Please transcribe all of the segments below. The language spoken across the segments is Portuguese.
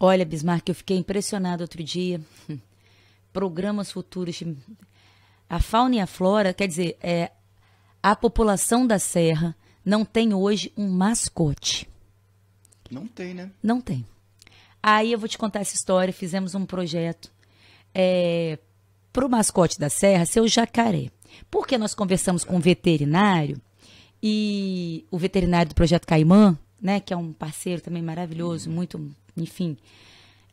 Olha, Bismarck, eu fiquei impressionado outro dia. Programas futuros. A fauna e a flora, quer dizer, é, a população da Serra não tem hoje um mascote. Não tem, né? Não tem. Aí eu vou te contar essa história. Fizemos um projeto é, para o mascote da Serra ser o jacaré. Porque nós conversamos com um veterinário e o veterinário do projeto Caimã, né, que é um parceiro também maravilhoso, muito, enfim,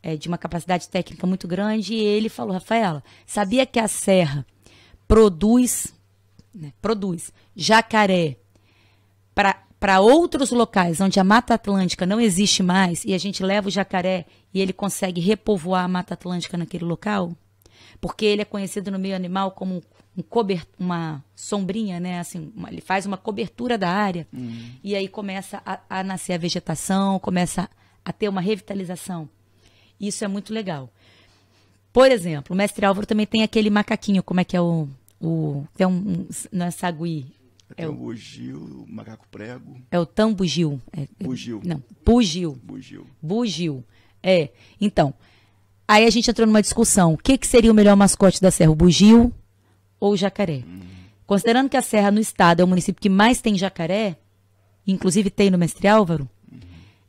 é, de uma capacidade técnica muito grande, e ele falou, Rafaela, sabia que a serra produz, né, produz jacaré para outros locais onde a Mata Atlântica não existe mais, e a gente leva o jacaré e ele consegue repovoar a Mata Atlântica naquele local? Porque ele é conhecido no meio animal como um cobert, uma sombrinha, né? Assim, uma, ele faz uma cobertura da área uhum. e aí começa a, a, nascer a vegetação, começa a ter uma revitalização. Isso é muito legal. Por exemplo, o mestre Álvaro também tem aquele macaquinho, como é que é o. o é um, não é sagui. É, o bugio, macaco prego. É o tambugil. É, é bugil. Não, bugil. Bugil. Bugil. É. Então, aí a gente entrou numa discussão. O que, que seria o melhor mascote da Serra? O bugil ou jacaré. Considerando que a Serra no estado é o município que mais tem jacaré, inclusive tem no Mestre Álvaro,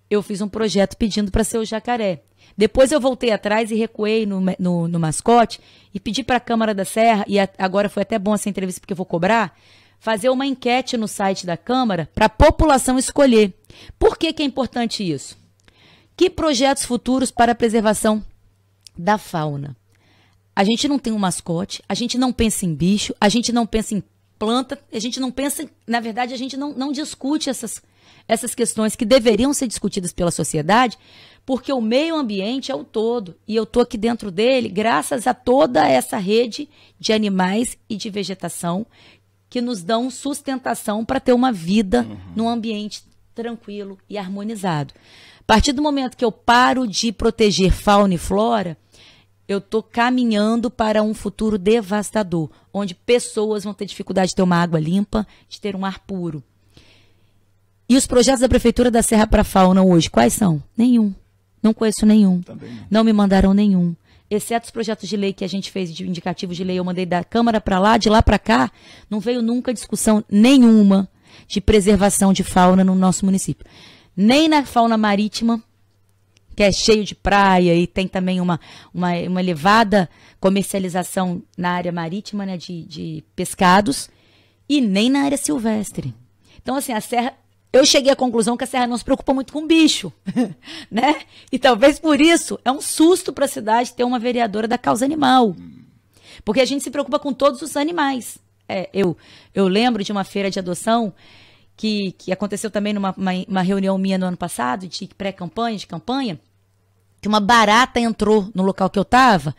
eu fiz um projeto pedindo para ser o jacaré. Depois eu voltei atrás e recuei no, no, no mascote e pedi para a Câmara da Serra, e a, agora foi até bom essa entrevista porque eu vou cobrar, fazer uma enquete no site da Câmara para a população escolher. Por que, que é importante isso? Que projetos futuros para a preservação da fauna? A gente não tem um mascote, a gente não pensa em bicho, a gente não pensa em planta, a gente não pensa, na verdade, a gente não, não discute essas, essas questões que deveriam ser discutidas pela sociedade, porque o meio ambiente é o todo e eu estou aqui dentro dele graças a toda essa rede de animais e de vegetação que nos dão sustentação para ter uma vida uhum. num ambiente tranquilo e harmonizado. A partir do momento que eu paro de proteger fauna e flora, eu estou caminhando para um futuro devastador, onde pessoas vão ter dificuldade de ter uma água limpa, de ter um ar puro. E os projetos da Prefeitura da Serra para a Fauna hoje, quais são? Nenhum. Não conheço nenhum. Também não. não me mandaram nenhum. Exceto os projetos de lei que a gente fez, de indicativos de lei, eu mandei da Câmara para lá, de lá para cá, não veio nunca discussão nenhuma de preservação de fauna no nosso município. Nem na fauna marítima, que é cheio de praia e tem também uma, uma, uma elevada comercialização na área marítima né, de, de pescados e nem na área silvestre. Então, assim, a serra. Eu cheguei à conclusão que a serra não se preocupa muito com bicho, né? E talvez por isso é um susto para a cidade ter uma vereadora da causa animal. Porque a gente se preocupa com todos os animais. É, eu, eu lembro de uma feira de adoção que, que aconteceu também numa uma, uma reunião minha no ano passado, de pré-campanha, de campanha, que uma barata entrou no local que eu tava,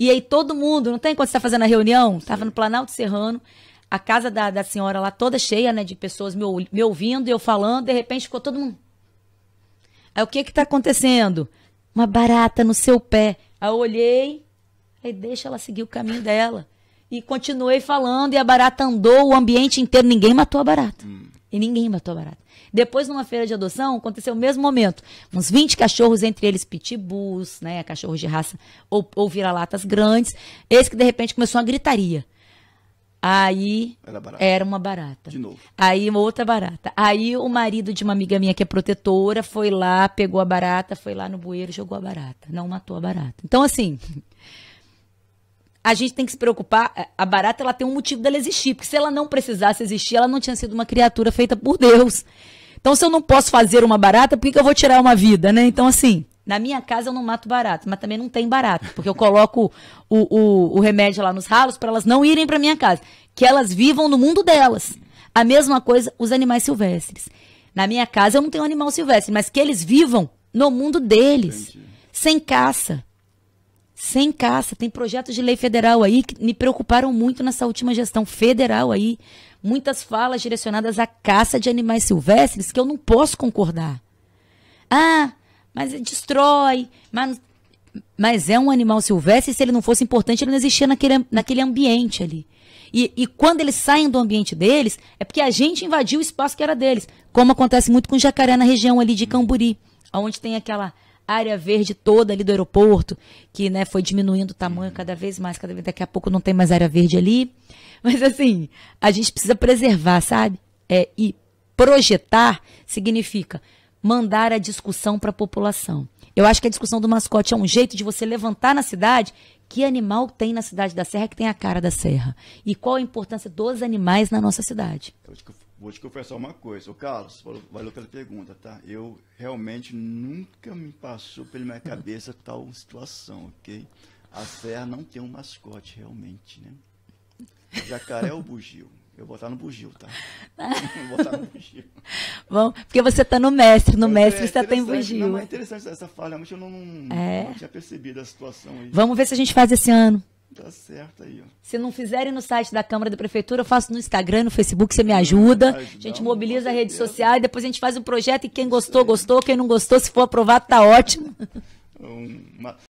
e aí todo mundo, não tem quando você está fazendo a reunião, estava no Planalto Serrano, a casa da, da senhora lá toda cheia, né, de pessoas me, me ouvindo, eu falando, de repente ficou todo mundo... Aí o que que tá acontecendo? Uma barata no seu pé. Aí eu olhei, aí deixa ela seguir o caminho dela. E continuei falando, e a barata andou o ambiente inteiro, ninguém matou a barata. Hum. E ninguém matou a barata. Depois, numa feira de adoção, aconteceu o mesmo momento. Uns 20 cachorros, entre eles pitbulls, né? Cachorros de raça ou, ou vira-latas grandes. Esse que, de repente, começou uma gritaria. Aí era, era, uma barata. De novo. Aí uma outra barata. Aí o marido de uma amiga minha que é protetora foi lá, pegou a barata, foi lá no bueiro, jogou a barata. Não matou a barata. Então, assim, a gente tem que se preocupar. É, a barata ela tem um motivo dela existir, porque se ela não precisasse existir, ela não tinha sido uma criatura feita por Deus. Então, se eu não posso fazer uma barata, por que, que eu vou tirar uma vida, né? Então, assim, na minha casa eu não mato barato, mas também não tem barato, porque eu coloco o, o, o remédio lá nos ralos para elas não irem para minha casa, que elas vivam no mundo delas. A mesma coisa os animais silvestres. Na minha casa eu não tenho animal silvestre, mas que eles vivam no mundo deles, Entendi. sem caça sem caça. Tem projetos de lei federal aí que me preocuparam muito nessa última gestão federal aí. Muitas falas direcionadas à caça de animais silvestres que eu não posso concordar. Ah, mas destrói, mas, mas é um animal silvestre e se ele não fosse importante ele não existia naquele, naquele ambiente ali. E, e quando eles saem do ambiente deles, é porque a gente invadiu o espaço que era deles. Como acontece muito com jacaré na região ali de Camburi, onde tem aquela área verde toda ali do aeroporto, que né, foi diminuindo o tamanho cada vez mais, cada vez daqui a pouco não tem mais área verde ali. Mas assim, a gente precisa preservar, sabe? É, e projetar significa mandar a discussão para a população. Eu acho que a discussão do mascote é um jeito de você levantar na cidade que animal tem na cidade da Serra que tem a cara da Serra e qual a importância dos animais na nossa cidade. Então, Vou te confessar uma coisa. O Carlos, valeu pela pergunta, tá? Eu realmente nunca me passou pela minha cabeça tal situação, ok? A Serra não tem um mascote, realmente, né? jacaré é ou bugio? Eu vou botar no bugio, tá? vou botar no bugio. Bom, porque você está no mestre, no é mestre é você tem bugio. Não, é interessante essa falha, realmente eu não, é. não tinha percebido a situação aí. Vamos ver se a gente faz esse ano. Tá certo aí, Se não fizerem no site da Câmara da Prefeitura, eu faço no Instagram, no Facebook, você me ajuda. a gente mobiliza a rede social e depois a gente faz um projeto e quem gostou, gostou. Quem não gostou, se for aprovado, tá ótimo. Uma,